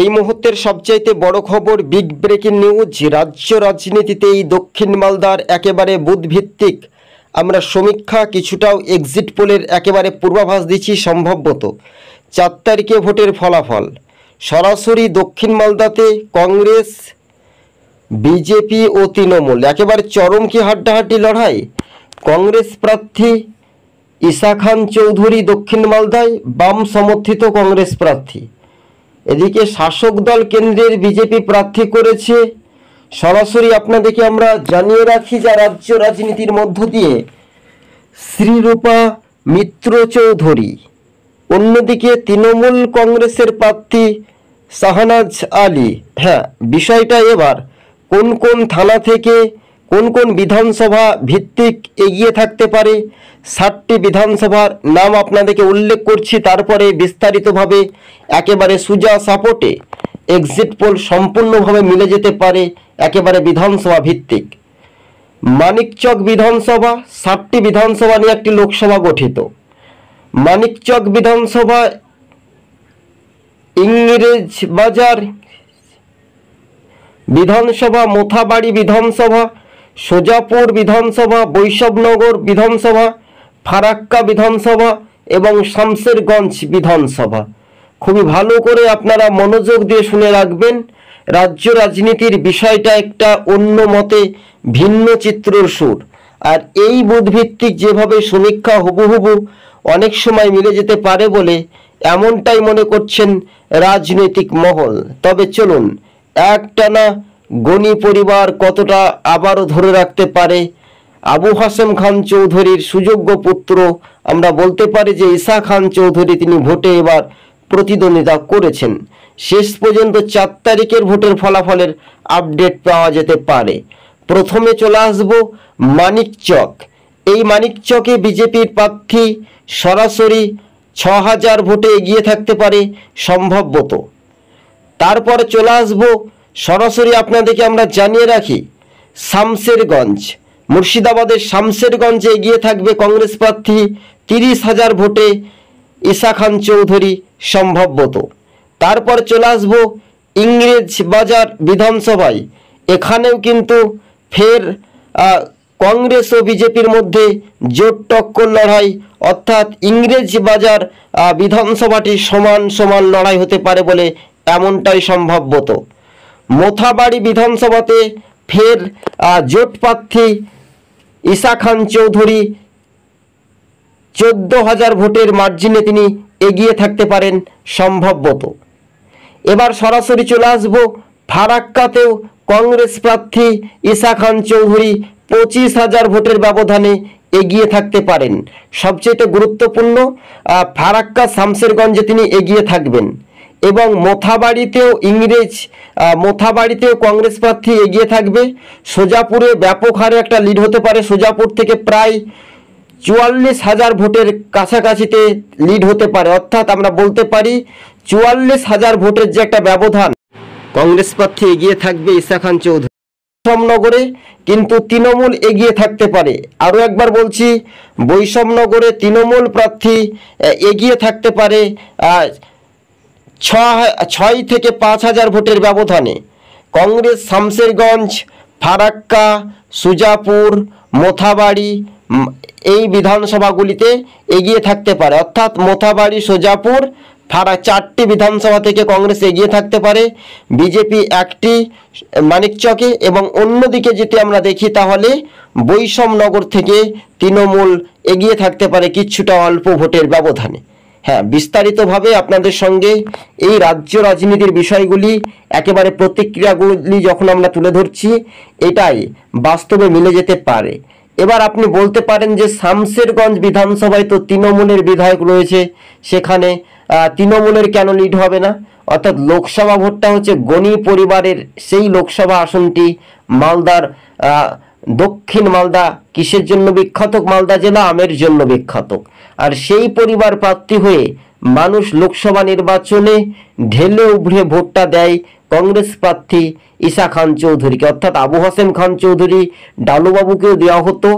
এই মুহূর্তের সবচাইতে বড় খবর বিগ ব্রেকিং নিউজ রাজ্য রাজনীতিতে এই দক্ষিণ মালদার একেবারে বুধভিত্তিক আমরা সমীক্ষা কিছুটাও এক্সিট পোলের একেবারে পূর্বাভাস দিচ্ছি সম্ভবত চার তারিখে ভোটের ফলাফল সরাসরি দক্ষিণ মালদাতে কংগ্রেস বিজেপি ও তৃণমূল একেবারে চরম কি হাড্ডাহাড্ডি লড়াই কংগ্রেস প্রার্থী ঈশা খান চৌধুরী দক্ষিণ মালদায় বাম সমর্থিত কংগ্রেস প্রার্থী এদিকে শাসক দল কেন্দ্রের বিজেপি প্রার্থী করেছে সরাসরি আপনাদেরকে আমরা জানিয়ে রাখি যা রাজ্য রাজনীতির মধ্য দিয়ে শ্রীরূপা মিত্র চৌধুরী অন্যদিকে তৃণমূল কংগ্রেসের প্রার্থী শাহানাজ আলী হ্যাঁ বিষয়টা এবার কোন কোন থানা থেকে কোন কোন বিধানসভা ভিত্তিক এগিয়ে থাকতে পারে সাতটি বিধানসভার নাম আপনাদেরকে উল্লেখ করছি তারপরে বিস্তারিতভাবে একেবারে সুজা সাপোর্টে এক্সিট পোল সম্পূর্ণভাবে মিলে যেতে পারে একেবারে বিধানসভা ভিত্তিক মানিকচক বিধানসভা সাতটি বিধানসভা নিয়ে একটি লোকসভা গঠিত মানিকচক বিধানসভা ইংরেজ বাজার বিধানসভা মোথাবাড়ি বিধানসভা সোজাপুর বিধানসভা বৈষবনগর বিধানসভা ফারাক্কা বিধানসভা এবং শামসেরগঞ্জ বিধানসভা খুবই ভালো করে আপনারা মনোযোগ দিয়ে শুনে রাখবেন রাজ্য রাজনীতির বিষয়টা একটা অন্য মতে ভিন্ন চিত্রর সুর আর এই বোধভিত্তিক যেভাবে সমীক্ষা হুবহুবু অনেক সময় মিলে যেতে পারে বলে এমনটাই মনে করছেন রাজনৈতিক মহল তবে চলুন একটানা গনি পরিবার কতটা আবারও ধরে রাখতে পারে আবু হাসেম খান চৌধুরীর সুযোগ্য পুত্র আমরা বলতে পারি যে ঈশা খান চৌধুরী তিনি ভোটে এবার প্রতিদ্বন্দ্বিতা করেছেন শেষ পর্যন্ত চার তারিখের ভোটের ফলাফলের আপডেট পাওয়া যেতে পারে প্রথমে চলে আসব মানিকচক এই মানিকচকে বিজেপির প্রার্থী সরাসরি ছ হাজার ভোটে এগিয়ে থাকতে পারে সম্ভাব্যত তারপর চলে আসবো সরাসরি আপনাদেরকে আমরা জানিয়ে রাখি শামসেরগঞ্জ মুর্শিদাবাদের শামসেরগঞ্জে এগিয়ে থাকবে কংগ্রেস প্রার্থী তিরিশ হাজার ভোটে ইসা খান চৌধুরী সম্ভবত তারপর চলে আসব ইংরেজ বাজার বিধানসভায় এখানেও কিন্তু ফের কংগ্রেস ও বিজেপির মধ্যে জোট টক্কর লড়াই অর্থাৎ ইংরেজ বাজার বিধানসভাটি সমান সমান লড়াই হতে পারে বলে এমনটাই সম্ভাব্যত মোথাবাড়ি বিধানসভাতে ফের জোট প্রার্থী ঈশা খান চৌধুরী চোদ্দ হাজার ভোটের মার্জিনে তিনি এগিয়ে থাকতে পারেন সম্ভবত এবার সরাসরি চলে আসব ফারাক্কাতেও কংগ্রেস প্রার্থী ঈশা খান চৌধুরী পঁচিশ হাজার ভোটের ব্যবধানে এগিয়ে থাকতে পারেন সবচেয়ে গুরুত্বপূর্ণ ফারাক্কা শামসেরগঞ্জে তিনি এগিয়ে থাকবেন এবং মোথাবাড়িতেও ইংরেজ মোথাবাড়িতেও কংগ্রেস প্রার্থী এগিয়ে থাকবে সোজাপুরে ব্যাপক হারে একটা লিড হতে পারে সোজাপুর থেকে প্রায় চুয়াল্লিশ হাজার ভোটের কাছাকাছিতে লিড হতে পারে অর্থাৎ আমরা বলতে পারি চুয়াল্লিশ হাজার ভোটের যে একটা ব্যবধান কংগ্রেস প্রার্থী এগিয়ে থাকবে ইসা খান চৌধুরী বৈষম্যনগরে কিন্তু তৃণমূল এগিয়ে থাকতে পারে আরও একবার বলছি বৈষম্যনগরে তৃণমূল প্রার্থী এগিয়ে থাকতে পারে ছয় থেকে পাঁচ হাজার ভোটের ব্যবধানে কংগ্রেস শামসেরগঞ্জ ফারাক্কা সুজাপুর মোথাবাড়ি এই বিধানসভাগুলিতে এগিয়ে থাকতে পারে অর্থাৎ মোথাবাড়ি সোজাপুর ফারা চারটি বিধানসভা থেকে কংগ্রেস এগিয়ে থাকতে পারে বিজেপি একটি মানিকচকে এবং অন্যদিকে যদি আমরা দেখি তাহলে বৈষমনগর থেকে তৃণমূল এগিয়ে থাকতে পারে কিছুটা অল্প ভোটের ব্যবধানে হ্যাঁ বিস্তারিতভাবে আপনাদের সঙ্গে এই রাজ্য রাজনীতির বিষয়গুলি একেবারে প্রতিক্রিয়াগুলি যখন আমরা তুলে ধরছি এটাই বাস্তবে মিলে যেতে পারে এবার আপনি বলতে পারেন যে শামসেরগঞ্জ বিধানসভায় তো তৃণমূলের বিধায়ক রয়েছে সেখানে তৃণমূলের কেন লিড হবে না অর্থাৎ লোকসভা ভোটটা হচ্ছে গণি পরিবারের সেই লোকসভা আসনটি মালদার দক্ষিণ মালদা কিসের জন্য বিখ্যাত মালদা জেলা আমের জন্য বিখ্যাত আর সেই পরিবার প্রার্থী হয়ে মানুষ লোকসভা নির্বাচনে ঢেলে উভড়ে ভোটটা দেয় কংগ্রেস প্রার্থী ঈশা খান চৌধুরীকে অর্থাৎ আবু হাসেম খান চৌধুরী ডালুবাবুকেও দেওয়া হতো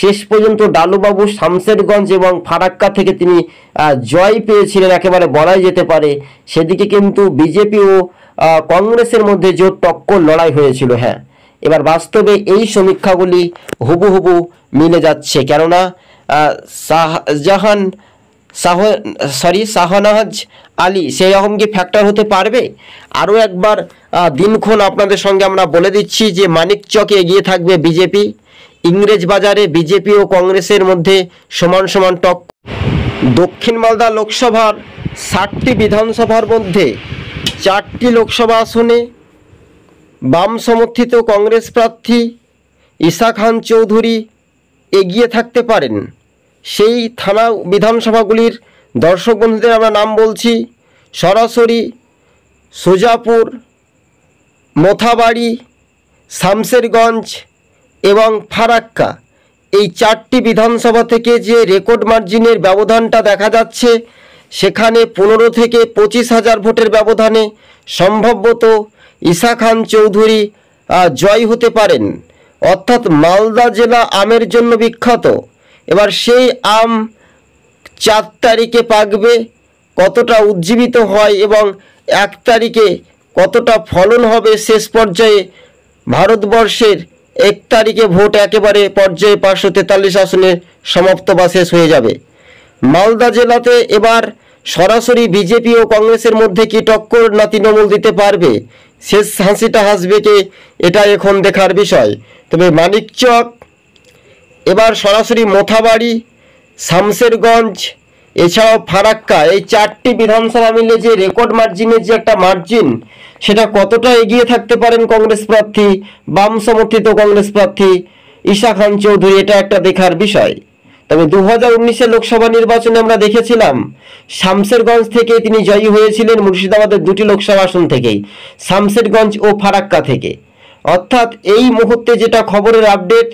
শেষ পর্যন্ত ডালুবাবু শামসেরগঞ্জ এবং ফারাক্কা থেকে তিনি জয় পেয়েছিলেন একেবারে বলাই যেতে পারে সেদিকে কিন্তু বিজেপি ও কংগ্রেসের মধ্যে জোর টক্কর লড়াই হয়েছিল হ্যাঁ এবার বাস্তবে এই সমীক্ষাগুলি হুবু মিলে যাচ্ছে কেননা শাহজাহান শাহ সরি শাহনাজ আলী সেই রকম কি ফ্যাক্টর হতে পারবে আরও একবার দিনক্ষণ আপনাদের সঙ্গে আমরা বলে দিচ্ছি যে মানিক চকে এগিয়ে থাকবে বিজেপি ইংরেজ বাজারে বিজেপি ও কংগ্রেসের মধ্যে সমান সমান টক দক্ষিণ মালদা লোকসভার ষাটটি বিধানসভার মধ্যে চারটি লোকসভা আসনে বাম সমর্থিত কংগ্রেস প্রার্থী ঈশা খান চৌধুরী এগিয়ে থাকতে পারেন সেই থানা বিধানসভাগুলির দর্শক বন্ধুদের আমরা নাম বলছি সরাসরি সোজাপুর মথাবাড়ি শামসেরগঞ্জ এবং ফারাক্কা এই চারটি বিধানসভা থেকে যে রেকর্ড মার্জিনের ব্যবধানটা দেখা যাচ্ছে সেখানে পনেরো থেকে পঁচিশ হাজার ভোটের ব্যবধানে সম্ভবত ইসা খান চৌধুরী জয় হতে পারেন অর্থাৎ মালদা জেলা আমের জন্য বিখ্যাত এবার সেই আম চার তারিখে পাকবে কতটা উজ্জীবিত হয় এবং এক তারিখে কতটা ফলন হবে শেষ পর্যায়ে ভারতবর্ষের এক তারিখে ভোট একেবারে পর্যায়ে পাঁচশো তেতাল্লিশ আসনে সমাপ্ত বা শেষ হয়ে যাবে মালদা জেলাতে এবার সরাসরি বিজেপি ও কংগ্রেসের মধ্যে কি টক্কর না তৃণমূল দিতে পারবে শেষ হাসিটা হাসবে কে এটা এখন দেখার বিষয় তবে মানিকচক এবার সরাসরি মোথাবাড়ি শামসেরগঞ্জ এছাড়াও ফারাক্কা এই চারটি বিধানসভা মিলে যে রেকর্ড মার্জিনের যে একটা মার্জিন সেটা কতটা এগিয়ে থাকতে পারেন কংগ্রেস প্রার্থী বাম সমর্থিত কংগ্রেস প্রার্থী ঈশা খান চৌধুরী এটা একটা দেখার বিষয় তবে দু হাজার লোকসভা নির্বাচনে আমরা দেখেছিলাম শামসেরগঞ্জ থেকে তিনি জয়ী হয়েছিলেন মুর্শিদাবাদের দুটি লোকসভা আসন থেকেই শামসেরগঞ্জ ও ফারাক্কা থেকে অর্থাৎ এই মুহূর্তে যেটা খবরের আপডেট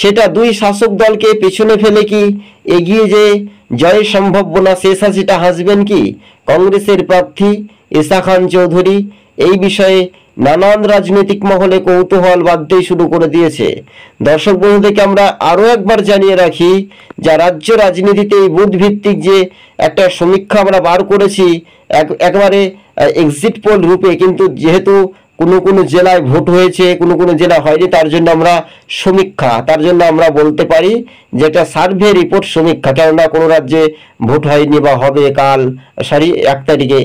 সেটা দুই শাসক দলকে পেছনে ফেলে কি এগিয়ে যে জয়ের সম্ভাবনা শেষ হাসিটা হাসবেন কি কংগ্রেসের প্রার্থী ইসা খান চৌধুরী এই বিষয়ে নানান রাজনৈতিক মহলে কৌতূহল বাড়তেই শুরু করে দিয়েছে দর্শক বন্ধুদেরকে আমরা আরও একবার জানিয়ে রাখি যা রাজ্য রাজনীতিতে এই বুধভিত্তিক ভিত্তিক যে একটা সমীক্ষা আমরা বার করেছি একবারে এক্সিট পোল রূপে কিন্তু যেহেতু কোনো কোনো জেলায় ভোট হয়েছে কোনো কোনো জেলা হয়নি তার জন্য আমরা সমীক্ষা তার জন্য আমরা বলতে পারি যে একটা সার্ভে রিপোর্ট সমীক্ষা কেননা কোনো রাজ্যে ভোট হয়নি বা হবে কাল সরি এক তারিখে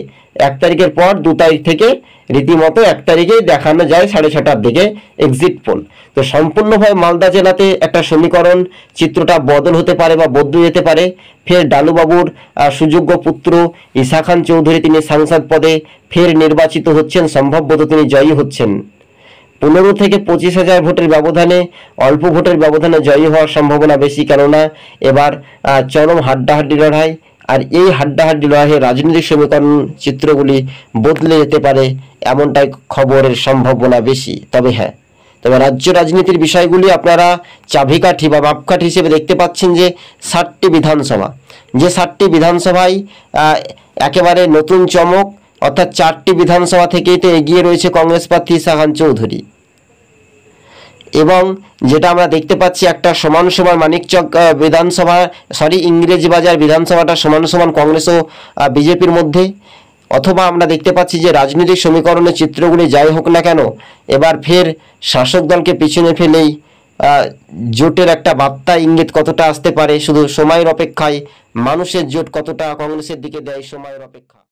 এক তারিখের পর দু তারিখ থেকে রীতিমতো এক তারিখেই দেখানো যায় সাড়ে ছটার দিকে এক্সিট পোল তো সম্পূর্ণভাবে মালদা জেলাতে একটা সমীকরণ চিত্রটা বদল হতে পারে বা বদলে যেতে পারে ফের ডালুবাবুর সুযোগ্য পুত্র ঈশা খান চৌধুরী তিনি সাংসদ পদে ফের নির্বাচিত হচ্ছেন সম্ভবত তিনি জয়ী হচ্ছেন পনেরো থেকে পঁচিশ হাজার ভোটের ব্যবধানে অল্প ভোটের ব্যবধানে জয়ী হওয়ার সম্ভাবনা বেশি কেননা এবার চরম হাড্ডাহাড্ডি লড়াই আর এই হাড্ডাহাড্ডি লড়াইয়ে রাজনৈতিক সমীকরণ চিত্রগুলি বদলে যেতে পারে এমনটাই খবরের সম্ভাবনা বেশি তবে হ্যাঁ তবে রাজ্য রাজনীতির বিষয়গুলি আপনারা চাবিকাঠি বা মাপকাঠি হিসেবে দেখতে পাচ্ছেন যে ষাটটি বিধানসভা যে ষাটটি বিধানসভায় একেবারে নতুন চমক অর্থাৎ চারটি বিধানসভা থেকেই তো এগিয়ে রয়েছে কংগ্রেস প্রার্থী শাহান চৌধুরী এবং যেটা আমরা দেখতে পাচ্ছি একটা সমান সমান মানিকচক বিধানসভা সরি ইংরেজি বাজার বিধানসভাটা সমান সমান কংগ্রেস ও বিজেপির মধ্যে অথবা আমরা দেখতে পাচ্ছি যে রাজনৈতিক সমীকরণের চিত্রগুলি যাই হোক না কেন এবার ফের শাসক দলকে পিছনে ফেলেই জোটের একটা বার্তা ইঙ্গিত কতটা আসতে পারে শুধু সময়ের অপেক্ষায় মানুষের জোট কতটা কংগ্রেসের দিকে দেয় সময়ের অপেক্ষা